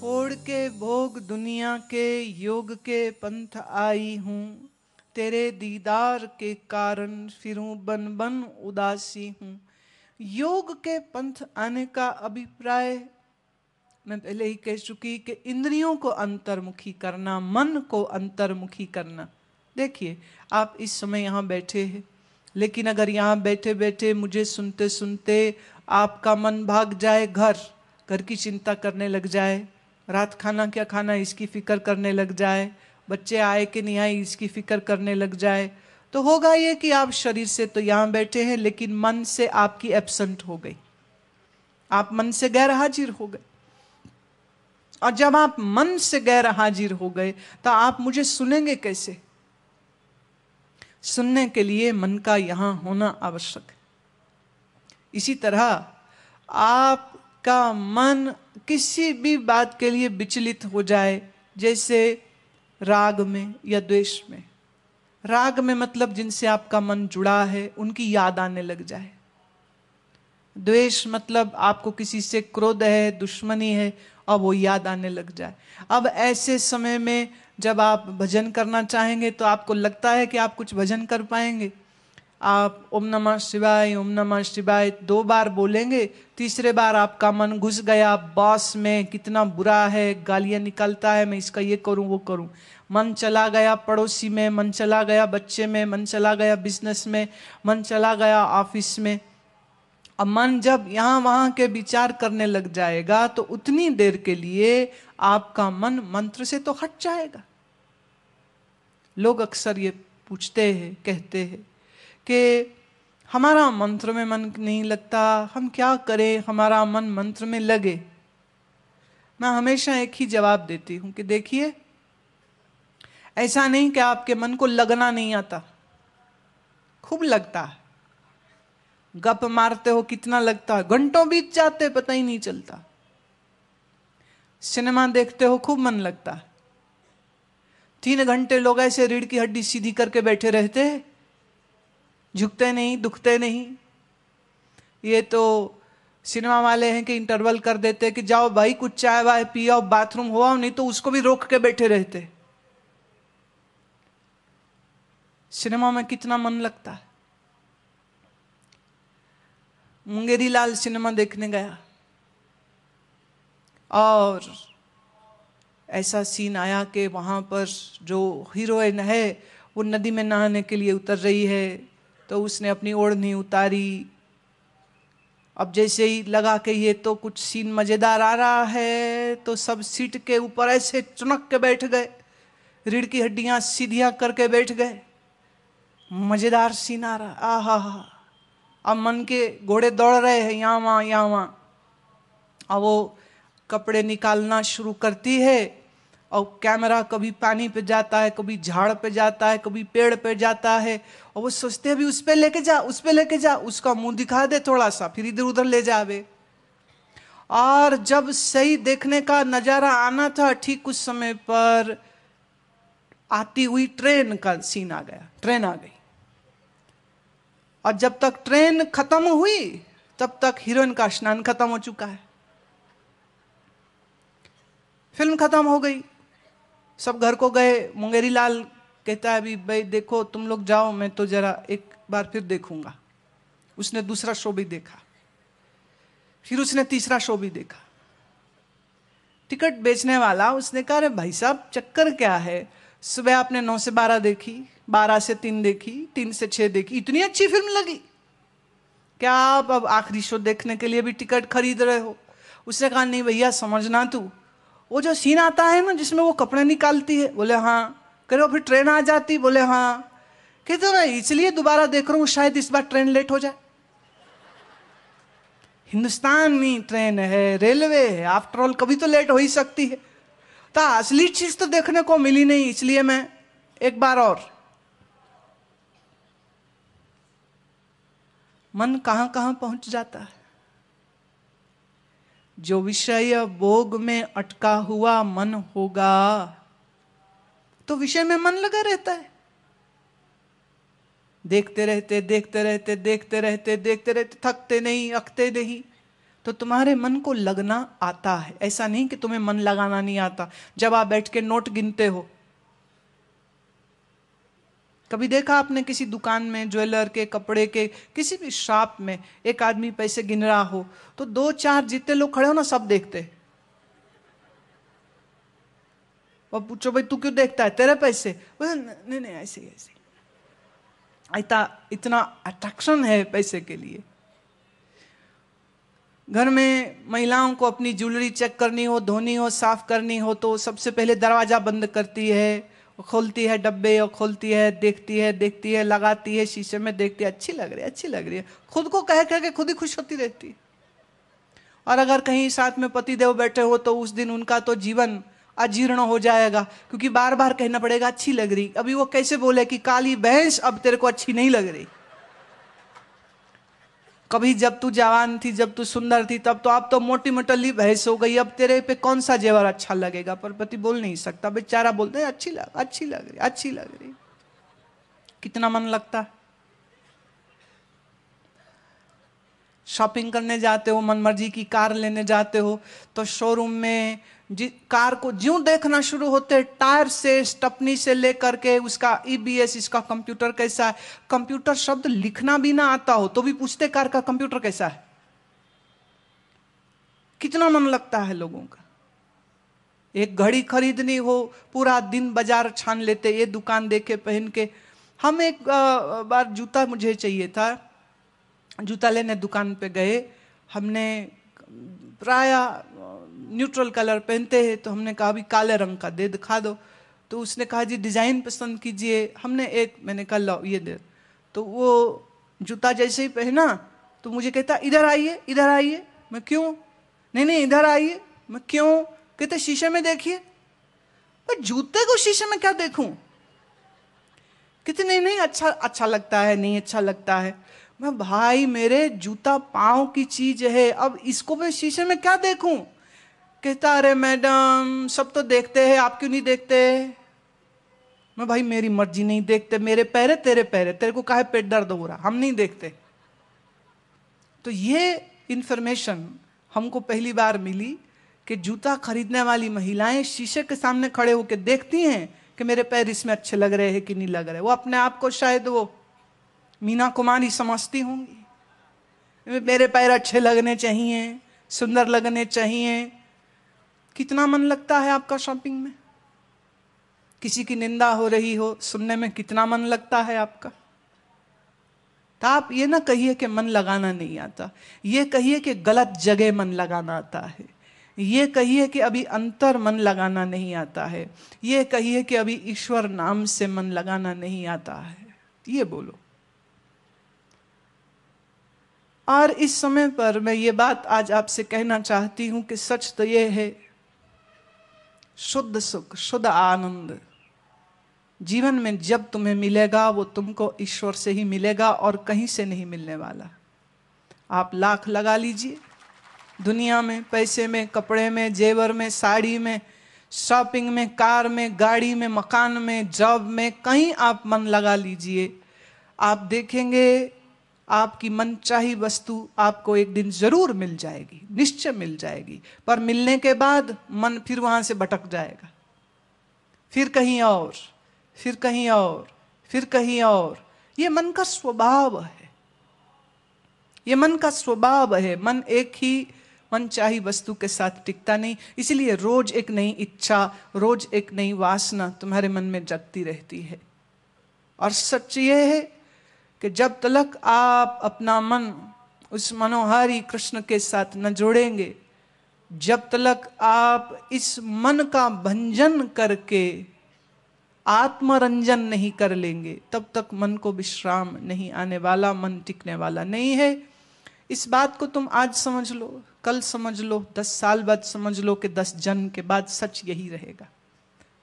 छोड़ के भोग दुनिया के योग के पंथ आई हूँ तेरे दीदार के कारण फिरूं बन बन उदासी हूँ योग के पंथ आने का अभिप्राय मैं पहले ही कह चुकी कि इंद्रियों को अंतर्मुखी करना मन को अंतर्मुखी करना देखिए आप इस समय यहाँ बैठे हैं लेकिन अगर यहाँ बैठे बैठे मुझे सुनते सुनते आपका मन भाग जाए घर घर की चिंता करने लग जाए रात खाना क्या खाना इसकी फिक्र करने लग जाए बच्चे आए कि नहीं आए इसकी फिक्र करने लग जाए तो होगा ये कि आप शरीर से तो यहाँ बैठे हैं लेकिन मन से आपकी एबसेंट हो गई आप मन से गैर हाजिर हो गए और जब आप मन से गैर हाजिर हो गए तो आप मुझे सुनेंगे कैसे सुनने के लिए मन का यहां होना आवश्यक है इसी तरह आप का मन किसी भी बात के लिए विचलित हो जाए जैसे राग में या द्वेष में राग में मतलब जिनसे आपका मन जुड़ा है उनकी याद आने लग जाए द्वेष मतलब आपको किसी से क्रोध है दुश्मनी है और वो याद आने लग जाए अब ऐसे समय में जब आप भजन करना चाहेंगे तो आपको लगता है कि आप कुछ भजन कर पाएंगे आप ओम नमः शिवाय ओम नमः शिवाय दो बार बोलेंगे तीसरे बार आपका मन घुस गया बॉस में कितना बुरा है गालियाँ निकलता है मैं इसका ये करूँ वो करूँ मन चला गया पड़ोसी में मन चला गया बच्चे में मन चला गया बिजनेस में मन चला गया ऑफिस में अब मन जब यहाँ वहाँ के विचार करने लग जाएगा तो उतनी देर के लिए आपका मन मंत्र से तो हट जाएगा लोग अक्सर ये पूछते हैं कहते हैं कि हमारा मंत्र में मन नहीं लगता हम क्या करें हमारा मन मंत्र में लगे मैं हमेशा एक ही जवाब देती हूं कि देखिए ऐसा नहीं कि आपके मन को लगना नहीं आता खूब लगता है गप मारते हो कितना लगता है घंटों बीत जाते पता ही नहीं चलता सिनेमा देखते हो खूब मन लगता है तीन घंटे लोग ऐसे रीढ़ की हड्डी सीधी करके बैठे रहते हैं झुकते नहीं दुखते नहीं ये तो सिनेमा वाले हैं कि इंटरवल कर देते कि जाओ भाई कुछ चाय वाय पियो बाथरूम हो आओ नहीं तो उसको भी रोक के बैठे रहते सिनेमा में कितना मन लगता है मुंगेरी लाल सिनेमा देखने गया और ऐसा सीन आया कि वहां पर जो हीरोइन है वो नदी में नहाने के लिए उतर रही है तो उसने अपनी ओढ़नी उतारी अब जैसे ही लगा के ये तो कुछ सीन मजेदार आ रहा है तो सब सीट के ऊपर ऐसे चुनक के बैठ गए रीढ़ की हड्डियां सीधियां करके बैठ गए मजेदार सीन आ रहा आ हा हा अब मन के घोड़े दौड़ रहे हैं यहाँ वहाँ यहाँ वहाँ अब वो कपड़े निकालना शुरू करती है और कैमरा कभी पानी पे जाता है कभी झाड़ पे जाता है कभी पेड़ पे जाता है और वो सोचते हैं भी उस पर लेके जा उस पर लेके जा उसका मुंह दिखा दे थोड़ा सा फिर इधर उधर ले जावे और जब सही देखने का नज़ारा आना था ठीक कुछ समय पर आती हुई ट्रेन का सीन आ गया ट्रेन आ गई और जब तक ट्रेन खत्म हुई तब तक हीरोइन का स्नान खत्म हो चुका है फिल्म खत्म हो गई सब घर को गए मुंगेरी लाल कहता है अभी भाई देखो तुम लोग जाओ मैं तो जरा एक बार फिर देखूंगा उसने दूसरा शो भी देखा फिर उसने तीसरा शो भी देखा टिकट बेचने वाला उसने कहा अरे भाई साहब चक्कर क्या है सुबह आपने नौ से बारह देखी बारह से तीन देखी तीन से छह देखी इतनी अच्छी फिल्म लगी क्या आप अब आखिरी शो देखने के लिए भी टिकट खरीद रहे हो उसने कहा नहीं भैया समझना तू वो जो सीन आता है ना जिसमें वो कपड़े निकालती है बोले हाँ वो फिर ट्रेन आ जाती बोले हाँ कहते ना इसलिए दोबारा देख रहा हूँ शायद इस बार ट्रेन लेट हो जाए हिंदुस्तानी ट्रेन है रेलवे है आफ्टर ऑल कभी तो लेट हो ही सकती है तो असली चीज तो देखने को मिली नहीं इसलिए मैं एक बार और मन कहां कहां पहुंच जाता है जो विषय भोग में अटका हुआ मन होगा तो विषय में मन लगा रहता है देखते रहते देखते रहते देखते रहते देखते रहते थकते नहीं अकते नहीं तो तुम्हारे मन को लगना आता है ऐसा नहीं कि तुम्हें मन लगाना नहीं आता जब आप बैठ के नोट गिनते हो कभी देखा आपने किसी दुकान में ज्वेलर के कपड़े के किसी भी शॉप में एक आदमी पैसे गिन रहा हो तो दो चार जितने लोग खड़े हो ना सब देखते और पूछो भाई तू क्यों देखता है तेरे पैसे नहीं नहीं ऐसे ऐसे इतना इतना अट्रैक्शन है पैसे के लिए घर में महिलाओं को अपनी ज्वेलरी चेक करनी हो धोनी हो साफ करनी हो तो सबसे पहले दरवाजा बंद करती है खोलती है डब्बे और खोलती है देखती है देखती है लगाती है शीशे में देखती है अच्छी लग रही है अच्छी लग रही है खुद को कह कह के खुद ही खुश होती रहती है और अगर कहीं साथ में पति देव बैठे हो तो उस दिन उनका तो जीवन अजीर्ण हो जाएगा क्योंकि बार बार कहना पड़ेगा अच्छी लग रही अभी वो कैसे बोले कि काली भैंस अब तेरे को अच्छी नहीं लग रही कभी जब तू जवान थी जब तू सुंदर थी तब तो आप तो मोटी मोटली भैंस हो गई अब तेरे पे कौन सा जेवर अच्छा लगेगा पर पति बोल नहीं सकता बेचारा बोलते अच्छी लग अच्छी लग रही अच्छी लग रही कितना मन लगता शॉपिंग करने जाते हो मनमर्जी की कार लेने जाते हो तो शोरूम में कार को ज्यों देखना शुरू होते हैं टायर से स्टपनी से लेकर के उसका ईबीएस e इसका कंप्यूटर कैसा है कंप्यूटर शब्द लिखना भी ना आता हो तो भी पूछते कार का कंप्यूटर कैसा है कितना मन लगता है लोगों का एक घड़ी खरीदनी हो पूरा दिन बाजार छान लेते ये दुकान देखे पहन के हम एक बार जूता मुझे चाहिए था जूता लेने दुकान पे गए हमने प्राय न्यूट्रल कलर पहनते हैं तो हमने कहा अभी काले रंग का दे दिखा दो तो उसने कहा जी डिज़ाइन पसंद कीजिए हमने एक मैंने कहा लो ये दे तो वो जूता जैसे ही पहना तो मुझे कहता इधर आइए इधर आइए मैं क्यों नहीं नहीं इधर आइए मैं क्यों कहते शीशे में देखिए पर जूते को शीशे में क्या देखूं कहते नहीं नहीं अच्छा अच्छा लगता है नहीं अच्छा लगता है मैं भाई मेरे जूता पाँव की चीज है अब इसको मैं शीशे में क्या देखूं कहता अरे मैडम सब तो देखते हैं आप क्यों नहीं देखते मैं भाई मेरी मर्जी नहीं देखते मेरे पैरे तेरे पैरे तेरे को कहा पेट दर्द हो रहा हम नहीं देखते तो ये इंफॉर्मेशन हमको पहली बार मिली कि जूता खरीदने वाली महिलाएं शीशे के सामने खड़े होकर देखती हैं कि मेरे पैर इसमें अच्छे लग रहे हैं कि नहीं लग रहे वो अपने आप को शायद वो मीना कुमारी समझती होंगी मेरे पैर अच्छे लगने चाहिए सुंदर लगने चाहिए कितना मन लगता है आपका शॉपिंग में किसी की निंदा हो रही हो सुनने में कितना मन लगता है आपका तो आप ये ना कहिए कि मन लगाना नहीं आता ये कहिए कि गलत जगह मन लगाना आता है ये कहिए कि अभी अंतर मन लगाना नहीं आता है ये कहिए कि अभी ईश्वर नाम से मन लगाना नहीं आता है ये बोलो और इस समय पर मैं ये बात आज आपसे कहना चाहती हूं कि सच तो ये है शुद्ध सुख शुद्ध आनंद जीवन में जब तुम्हें मिलेगा वो तुमको ईश्वर से ही मिलेगा और कहीं से नहीं मिलने वाला आप लाख लगा लीजिए दुनिया में पैसे में कपड़े में जेवर में साड़ी में शॉपिंग में कार में गाड़ी में मकान में जॉब में कहीं आप मन लगा लीजिए आप देखेंगे आपकी मनचाही वस्तु आपको एक दिन जरूर मिल जाएगी निश्चय मिल जाएगी पर मिलने के बाद मन फिर वहां से भटक जाएगा फिर कहीं और फिर कहीं और फिर कहीं और ये मन का स्वभाव है ये मन का स्वभाव है मन एक ही मनचाही वस्तु के साथ टिकता नहीं इसलिए रोज एक नई इच्छा रोज एक नई वासना तुम्हारे मन में जगती रहती है और सच ये है कि जब तलक आप अपना मन उस मनोहारी कृष्ण के साथ न जोड़ेंगे जब तलक आप इस मन का भंजन करके आत्मरंजन नहीं कर लेंगे तब तक मन को विश्राम नहीं आने वाला मन टिकने वाला नहीं है इस बात को तुम आज समझ लो कल समझ लो दस साल बाद समझ लो कि दस जन्म के बाद सच यही रहेगा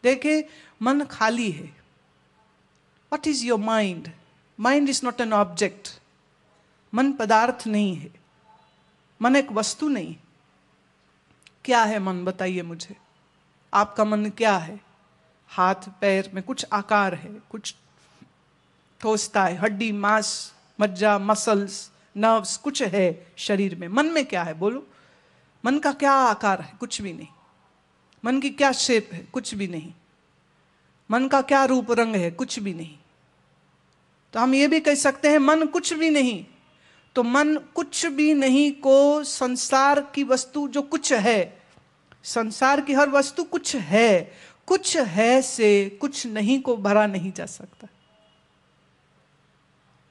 देखे मन खाली है what is your mind mind is not an object मन पदार्थ नहीं है मन एक वस्तु नहीं क्या है मन बताइए मुझे आपका मन क्या है हाथ पैर में कुछ आकार है कुछ ठोसता है हड्डी मांस मज्जा मसल्स नर्व्स कुछ है शरीर में मन में क्या है बोलो मन का क्या आकार है कुछ भी नहीं मन की क्या शेप है कुछ भी नहीं मन का क्या रूप रंग है कुछ भी नहीं तो हम ये भी कह सकते हैं मन कुछ भी नहीं तो मन कुछ भी नहीं को संसार की वस्तु जो कुछ है संसार की हर वस्तु कुछ है कुछ है से कुछ नहीं को भरा नहीं जा सकता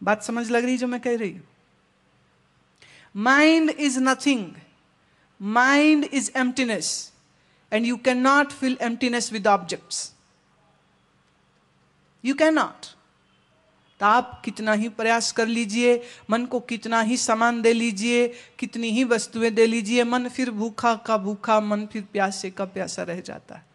बात समझ लग रही जो मैं कह रही हूं mind is nothing mind is emptiness and you can not feel emptiness with objects you can not आप कितना ही प्रयास कर लीजिए मन को कितना ही सामान दे लीजिए कितनी ही वस्तुएं दे लीजिए मन फिर भूखा का भूखा मन फिर प्यासे का प्यासा रह जाता है